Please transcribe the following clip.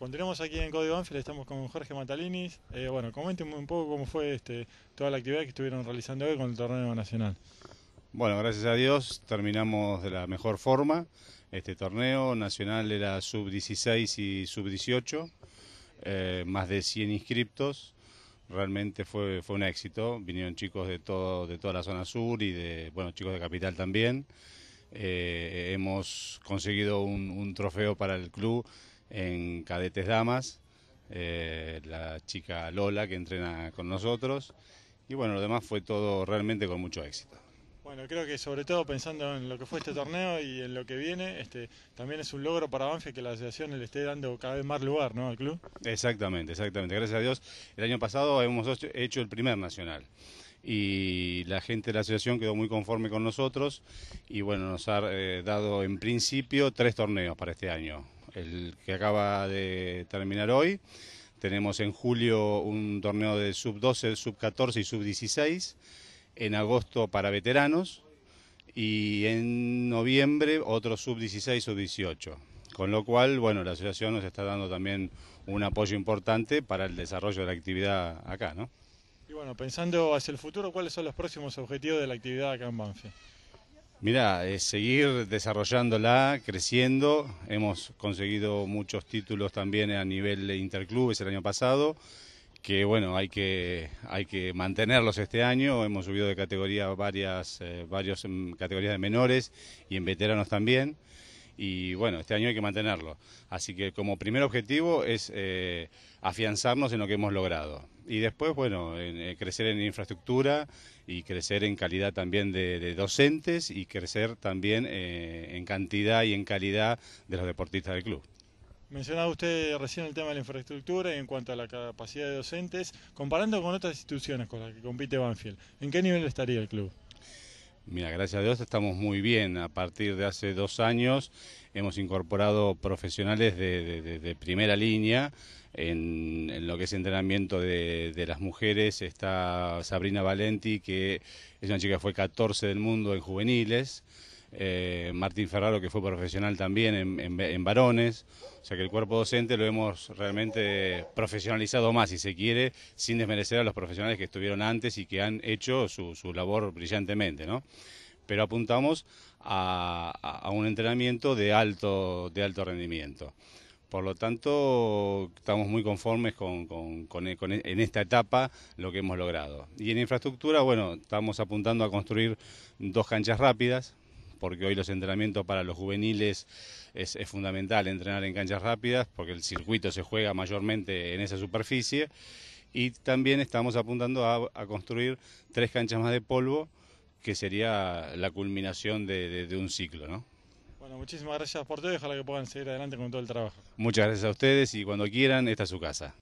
Continuamos aquí en Código estamos con Jorge Matalinis. Eh, bueno, comente un poco cómo fue este, toda la actividad que estuvieron realizando hoy con el torneo nacional. Bueno, gracias a Dios terminamos de la mejor forma este torneo. Nacional era sub-16 y sub-18, eh, más de 100 inscriptos. Realmente fue, fue un éxito. Vinieron chicos de, todo, de toda la zona sur y de, bueno, chicos de Capital también. Eh, hemos conseguido un trofeo para el club en Cadetes Damas, eh, la chica Lola que entrena con nosotros. Y bueno, lo demás fue todo realmente con mucho éxito. Bueno, creo que sobre todo pensando en lo que fue este torneo y en lo que viene, este, también es un logro para Banfield que la asociación le esté dando cada vez más lugar ¿no? al club. Exactamente, exactamente. Gracias a Dios, el año pasado hemos hecho el primer nacional y la gente de la asociación quedó muy conforme con nosotros y bueno, nos ha eh, dado en principio tres torneos para este año el que acaba de terminar hoy. Tenemos en julio un torneo de sub-12, sub-14 y sub-16. En agosto para veteranos. Y en noviembre otro sub-16, sub-18. Con lo cual, bueno, la asociación nos está dando también un apoyo importante para el desarrollo de la actividad acá, ¿no? Y bueno, pensando hacia el futuro, ¿cuáles son los próximos objetivos de la actividad acá en Banfield? Mira, es eh, seguir desarrollándola, creciendo. Hemos conseguido muchos títulos también a nivel de interclubes el año pasado, que bueno, hay que, hay que mantenerlos este año. Hemos subido de categoría varias, eh, mm, categorías de menores y en veteranos también. Y bueno, este año hay que mantenerlo. Así que como primer objetivo es eh, afianzarnos en lo que hemos logrado y después, bueno, en, eh, crecer en infraestructura y crecer en calidad también de, docentes y crecer también eh, en cantidad y en calidad de los deportistas del club. Mencionaba usted recién el tema de la infraestructura y en cuanto a la capacidad de docentes, comparando con otras instituciones con las que compite Banfield, ¿en qué nivel estaría el club? Mira, gracias a Dios estamos muy bien. A partir de hace dos años hemos incorporado profesionales de primera línea en, lo que es entrenamiento de, las mujeres está Sabrina Valenti, que es una chica que fue 14 del mundo en juveniles, eh, Martín Ferraro, que fue profesional también en, varones, o sea que el cuerpo docente lo hemos realmente profesionalizado más, si se quiere, sin desmerecer a los profesionales que estuvieron antes y que han hecho su, labor brillantemente, ¿no? Pero apuntamos a, un entrenamiento de alto rendimiento. Por lo tanto, estamos muy conformes con, e, e, en esta etapa lo que hemos logrado. Y en infraestructura, bueno, estamos apuntando a construir dos canchas rápidas, porque hoy los entrenamientos para los juveniles es, fundamental entrenar en canchas rápidas, porque el circuito se juega mayormente en esa superficie. Y también estamos apuntando a, construir tres canchas más de polvo, que sería la culminación de, de un ciclo, ¿no? muchísimas gracias por todo y ojalá que puedan seguir adelante con todo el trabajo. Muchas gracias a ustedes y cuando quieran, esta es su casa.